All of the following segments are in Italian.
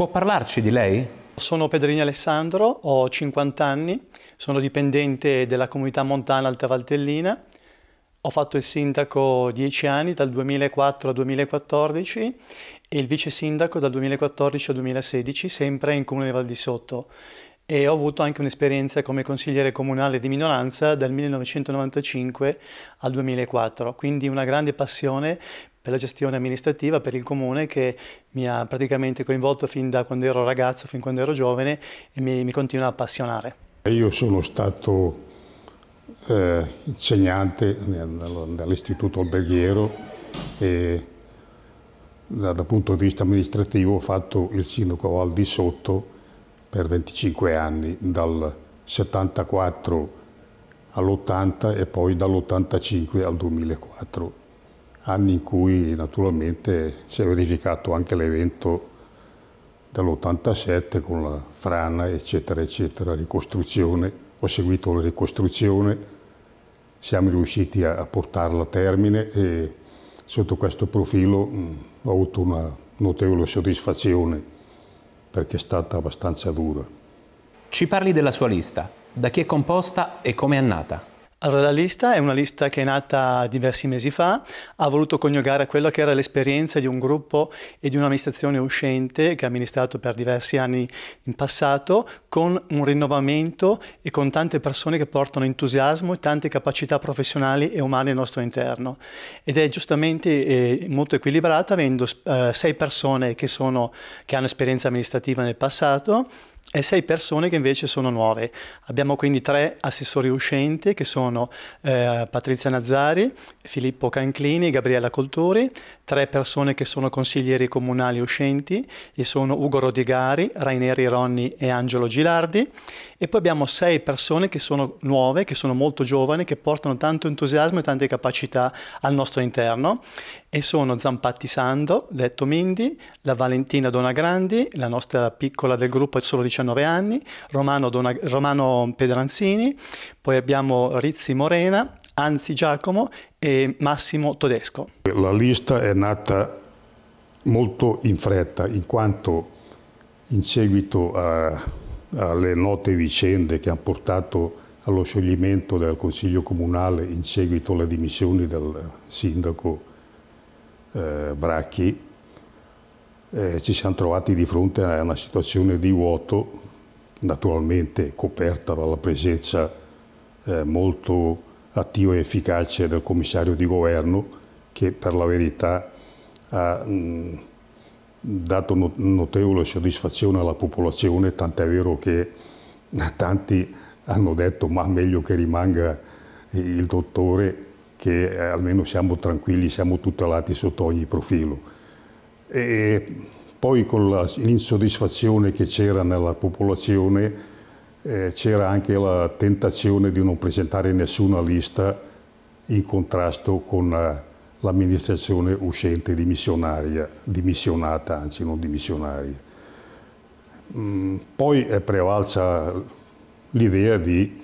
Può parlarci di lei? Sono Pedrini Alessandro, ho 50 anni, sono dipendente della comunità montana Alta Valtellina, Ho fatto il sindaco 10 anni, dal 2004 al 2014, e il vice sindaco dal 2014 al 2016, sempre in Comune Val di Sotto e ho avuto anche un'esperienza come consigliere comunale di minoranza dal 1995 al 2004, quindi una grande passione per la gestione amministrativa, per il comune che mi ha praticamente coinvolto fin da quando ero ragazzo, fin quando ero giovane e mi, mi continua a appassionare. Io sono stato eh, insegnante nell'istituto alberghiero e dal, dal punto di vista amministrativo ho fatto il sindaco al di sotto per 25 anni, dal 74 all'80 e poi dall'85 al 2004 anni in cui naturalmente si è verificato anche l'evento dell'87 con la frana, eccetera, eccetera, ricostruzione. Ho seguito la ricostruzione, siamo riusciti a, portarla a termine e sotto questo profilo mh, ho avuto una notevole soddisfazione perché è stata abbastanza dura. Ci parli della sua lista, da chi è composta e come è nata? Allora, la lista è una lista che è nata diversi mesi fa, ha voluto coniugare quella che era l'esperienza di un gruppo e di un'amministrazione uscente che ha amministrato per diversi anni in passato, con un rinnovamento e con tante persone che portano entusiasmo e tante capacità professionali e umane al nostro interno. Ed è giustamente eh, molto equilibrata, avendo eh, sei persone che, sono, che hanno esperienza amministrativa nel passato, e sei persone che invece sono nuove. Abbiamo quindi tre assessori uscenti che sono eh, Patrizia Nazzari, Filippo Canclini, Gabriella Colturi, tre persone che sono consiglieri comunali uscenti e sono Ugo Rodigari, Raineri Ronni e Angelo Gilardi e poi abbiamo sei persone che sono nuove, che sono molto giovani, che portano tanto entusiasmo e tante capacità al nostro interno e sono Zampatti Sando, detto Mindy, la Valentina Donagrandi, la nostra piccola del gruppo è solo 19 anni, Romano, Dona, Romano Pedranzini, poi abbiamo Rizzi Morena, Anzi Giacomo e Massimo Todesco. La lista è nata molto in fretta in quanto in seguito a, alle note vicende che hanno portato allo scioglimento del Consiglio Comunale in seguito alle dimissioni del sindaco eh, Bracchi, eh, ci siamo trovati di fronte a una situazione di vuoto, naturalmente coperta dalla presenza eh, molto attiva e efficace del commissario di governo, che per la verità ha mh, mm, dato notevole soddisfazione alla popolazione, tant'è vero che tanti hanno detto ma meglio che rimanga il dottore che eh, almeno siamo tranquilli, siamo tutelati sotto ogni profilo. E poi con l'insoddisfazione che c'era nella popolazione eh, c'era anche la tentazione di non presentare nessuna lista in contrasto con eh, l'amministrazione uscente dimissionaria, dimissionata, anzi non dimissionaria. Mm, poi è prevalsa l'idea di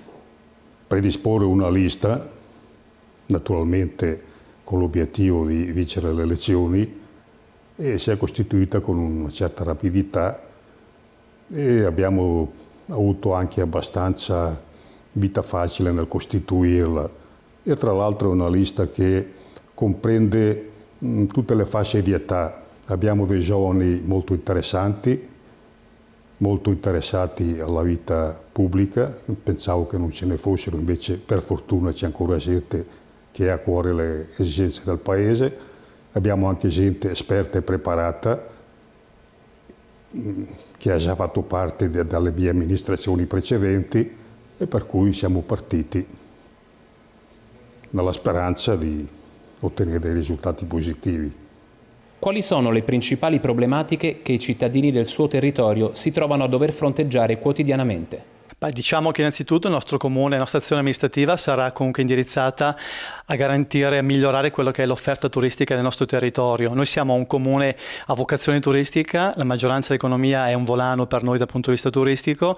predisporre una lista naturalmente con l'obiettivo di vincere le elezioni e si è costituita con una certa rapidità e abbiamo avuto anche abbastanza vita facile nel costituirla e tra l'altro è una lista che comprende mh, mm, tutte le fasce di età. Abbiamo dei giovani molto interessanti, molto interessati alla vita pubblica, pensavo che non ce ne fossero, invece per fortuna c'è ancora gente che ha a cuore le esigenze del Paese, abbiamo anche gente esperta e preparata mm, che ha già fatto parte de, dalle mie amministrazioni precedenti e per cui siamo partiti nella speranza di ottenere dei risultati positivi. Quali sono le principali problematiche che i cittadini del suo territorio si trovano a dover fronteggiare quotidianamente? Beh, diciamo che innanzitutto il nostro comune, la nostra azione amministrativa sarà comunque indirizzata a garantire e a migliorare quello che è l'offerta turistica del nostro territorio. Noi siamo un comune a vocazione turistica, la maggioranza dell'economia è un volano per noi dal punto di vista turistico,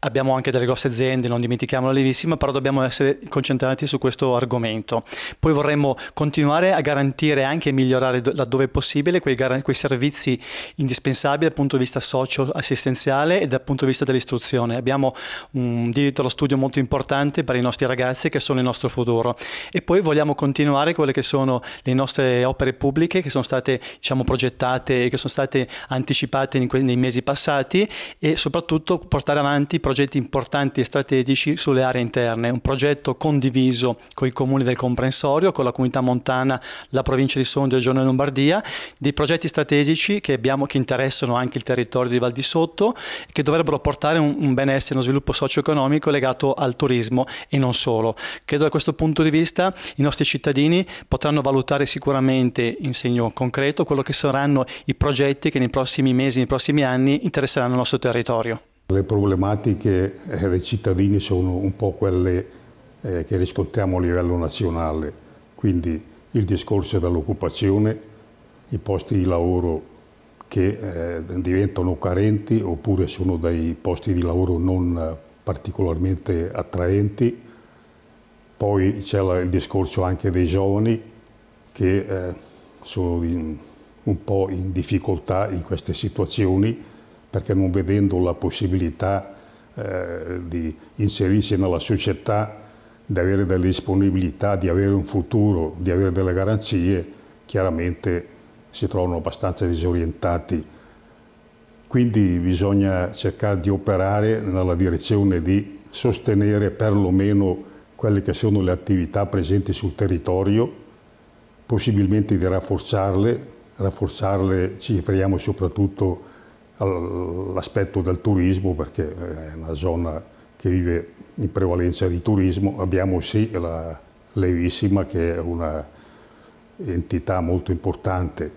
abbiamo anche delle grosse aziende, non dimentichiamola Livissima, però dobbiamo essere concentrati su questo argomento. Poi vorremmo continuare a garantire anche e migliorare laddove possibile quei, quei servizi indispensabili dal punto di vista socio-assistenziale e dal punto di vista dell'istruzione. Abbiamo un diritto allo studio molto importante per i nostri ragazzi che sono il nostro futuro. E poi vogliamo continuare quelle che sono le nostre opere pubbliche che sono state diciamo, progettate e che sono state anticipate que- nei mesi passati e soprattutto portare avanti progetti importanti e strategici sulle aree interne. Un progetto condiviso con i comuni del comprensorio, con la comunità montana, la provincia di Sondrio e giorno Regione Lombardia, dei progetti strategici che abbiamo che interessano anche il territorio di Val di Sotto che dovrebbero portare un, un benessere, uno sviluppo sviluppo socio-economico legato al turismo e non solo. Credo da questo punto di vista i nostri cittadini potranno valutare sicuramente in segno concreto quello che saranno i progetti che nei prossimi mesi, nei prossimi anni interesseranno il nostro territorio. Le problematiche eh, dei cittadini sono un po' quelle eh, che riscontriamo a livello nazionale, quindi il discorso dell'occupazione, i posti di lavoro che eh, diventano carenti oppure sono dei posti di lavoro non particolarmente attraenti. Poi c'è il discorso anche dei giovani che eh, sono in, un po' in difficoltà in queste situazioni perché non vedendo la possibilità eh, di inserirsi nella società, di avere delle disponibilità, di avere un futuro, di avere delle garanzie, chiaramente si trovano abbastanza disorientati. Quindi bisogna cercare di operare nella direzione di sostenere perlomeno quelle che sono le attività presenti sul territorio, possibilmente di rafforzarle, rafforzarle ci riferiamo soprattutto all'aspetto del turismo perché è una zona che vive in prevalenza di turismo, abbiamo sì la Levissima che è un'entità molto importante,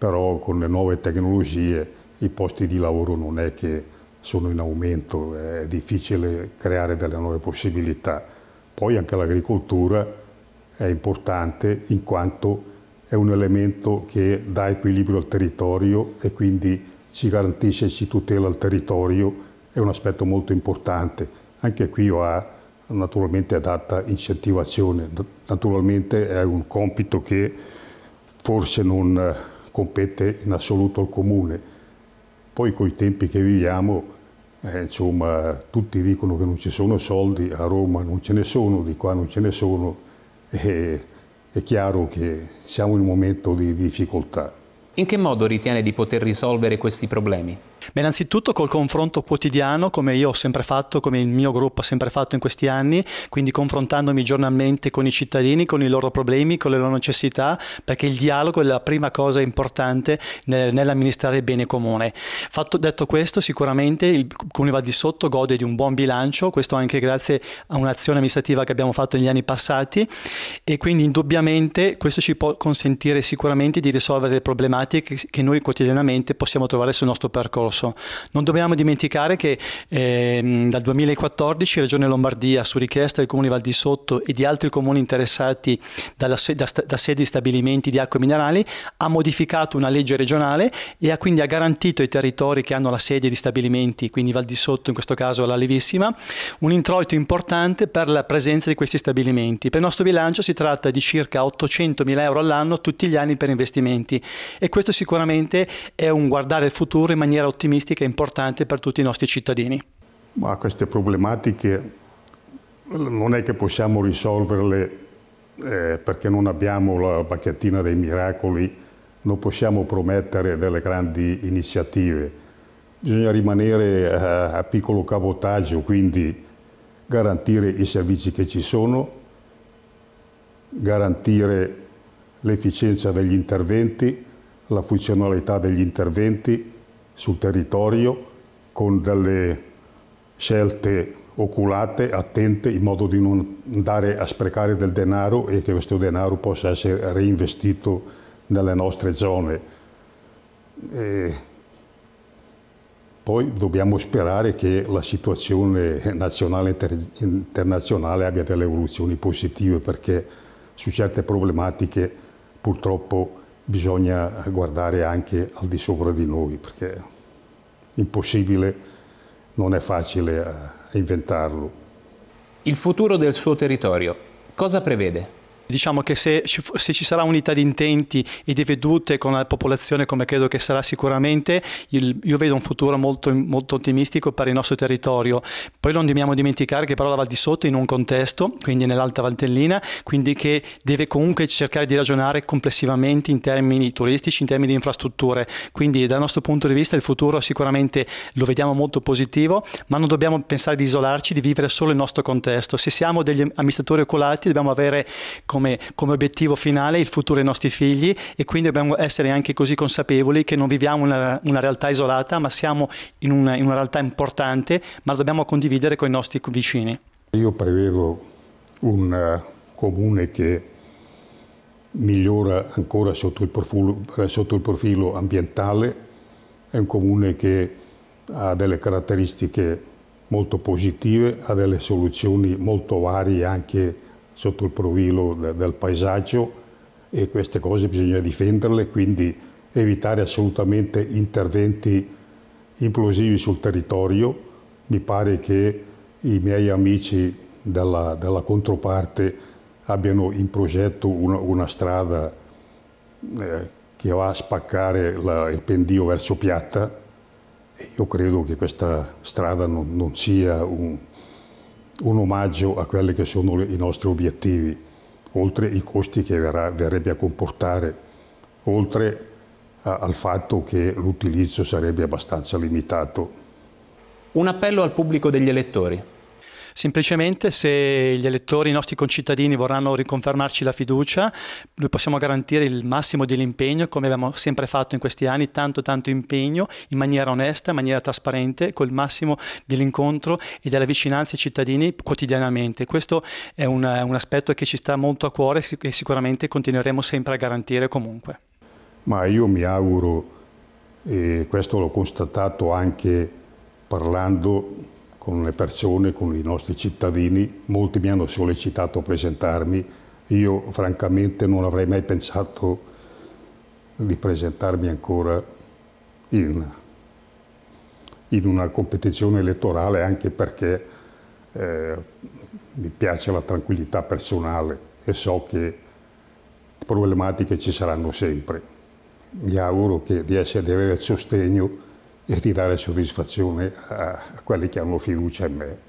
però con le nuove tecnologie i posti di lavoro non è che sono in aumento, è difficile creare delle nuove possibilità. Poi anche l'agricoltura è importante in quanto è un elemento che dà equilibrio al territorio e quindi ci garantisce e ci tutela il territorio, è un aspetto molto importante. Anche qui ha naturalmente adatta incentivazione, naturalmente è un compito che forse non compete in assoluto al comune. Poi coi tempi che viviamo, eh, insomma, tutti dicono che non ci sono soldi, a Roma non ce ne sono, di qua non ce ne sono, e, è chiaro che siamo in un momento di difficoltà. In che modo ritiene di poter risolvere questi problemi? Beh, innanzitutto col confronto quotidiano, come io ho sempre fatto, come il mio gruppo ha sempre fatto in questi anni, quindi confrontandomi giornalmente con i cittadini, con i loro problemi, con le loro necessità, perché il dialogo è la prima cosa importante nell'amministrare il bene comune. Fatto, detto questo, sicuramente il Comune va di sotto gode di un buon bilancio, questo anche grazie a un'azione amministrativa che abbiamo fatto negli anni passati e quindi indubbiamente questo ci può consentire sicuramente di risolvere le problematiche che noi quotidianamente possiamo trovare sul nostro percorso corso. Non dobbiamo dimenticare che eh, dal 2014 Regione Lombardia, su richiesta del Comune Val di Sotto e di altri comuni interessati dalla, da, da sedi stabilimenti di acque minerali, ha modificato una legge regionale e ha quindi ha garantito ai territori che hanno la sede di stabilimenti, quindi Val di Sotto in questo caso la Levissima, un introito importante per la presenza di questi stabilimenti. Per il nostro bilancio si tratta di circa 800 mila euro all'anno tutti gli anni per investimenti e questo sicuramente è un guardare il futuro in maniera ottimistica ottimistica importante per tutti i nostri cittadini. Ma queste problematiche non è che possiamo risolverle eh, perché non abbiamo la bacchettina dei miracoli, non possiamo promettere delle grandi iniziative. Bisogna rimanere a, eh, a piccolo cabotaggio, quindi garantire i servizi che ci sono, garantire l'efficienza degli interventi, la funzionalità degli interventi, sul territorio con delle scelte oculate, attente, in modo di non andare a sprecare del denaro e che questo denaro possa essere reinvestito nelle nostre zone. E poi dobbiamo sperare che la situazione nazionale e inter internazionale abbia delle evoluzioni positive perché su certe problematiche purtroppo bisogna guardare anche al di sopra di noi, perché impossibile non è facile eh, inventarlo. Il futuro del suo territorio, cosa prevede? Diciamo che se, se, ci sarà unità di intenti e di vedute con la popolazione, come credo che sarà sicuramente, il, io vedo un futuro molto, molto, ottimistico per il nostro territorio. Poi non dobbiamo dimenticare che però la Val di Sotto in un contesto, quindi nell'Alta Valtellina, quindi che deve comunque cercare di ragionare complessivamente in termini turistici, in termini di infrastrutture. Quindi dal nostro punto di vista il futuro sicuramente lo vediamo molto positivo, ma non dobbiamo pensare di isolarci, di vivere solo il nostro contesto. Se siamo degli amministratori oculati dobbiamo avere... Con come, come obiettivo finale il futuro dei nostri figli e quindi dobbiamo essere anche così consapevoli che non viviamo una, una realtà isolata, ma siamo in una, in una realtà importante, ma la dobbiamo condividere con i nostri vicini. Io prevedo un eh, comune che migliora ancora sotto il, profilo, eh, sotto il profilo, ambientale, è un comune che ha delle caratteristiche molto positive, ha delle soluzioni molto varie anche sotto il profilo de, del paesaggio e queste cose bisogna difenderle, quindi evitare assolutamente interventi implosivi sul territorio. Mi pare che i miei amici della, della controparte abbiano in progetto una, una strada eh, che va a spaccare la, il pendio verso Piatta. e Io credo che questa strada non, non sia un un omaggio a quelli che sono i nostri obiettivi, oltre i costi che verrà, verrebbe a comportare, oltre a, al fatto che l'utilizzo sarebbe abbastanza limitato. Un appello al pubblico degli elettori. Semplicemente se gli elettori, i nostri concittadini vorranno riconfermarci la fiducia, noi possiamo garantire il massimo dell'impegno, come abbiamo sempre fatto in questi anni, tanto tanto impegno, in maniera onesta, in maniera trasparente, col massimo dell'incontro e della vicinanza ai cittadini quotidianamente. Questo è un, un aspetto che ci sta molto a cuore e sicuramente continueremo sempre a garantire comunque. Ma io mi auguro, e questo l'ho constatato anche parlando con le persone, con i nostri cittadini. Molti mi hanno sollecitato a presentarmi. Io francamente non avrei mai pensato di presentarmi ancora in, in una competizione elettorale anche perché eh, mi piace la tranquillità personale e so che problematiche ci saranno sempre. Mi auguro che, di, essere, di avere il sostegno e di dare soddisfazione a, a quelli che hanno fiducia in me.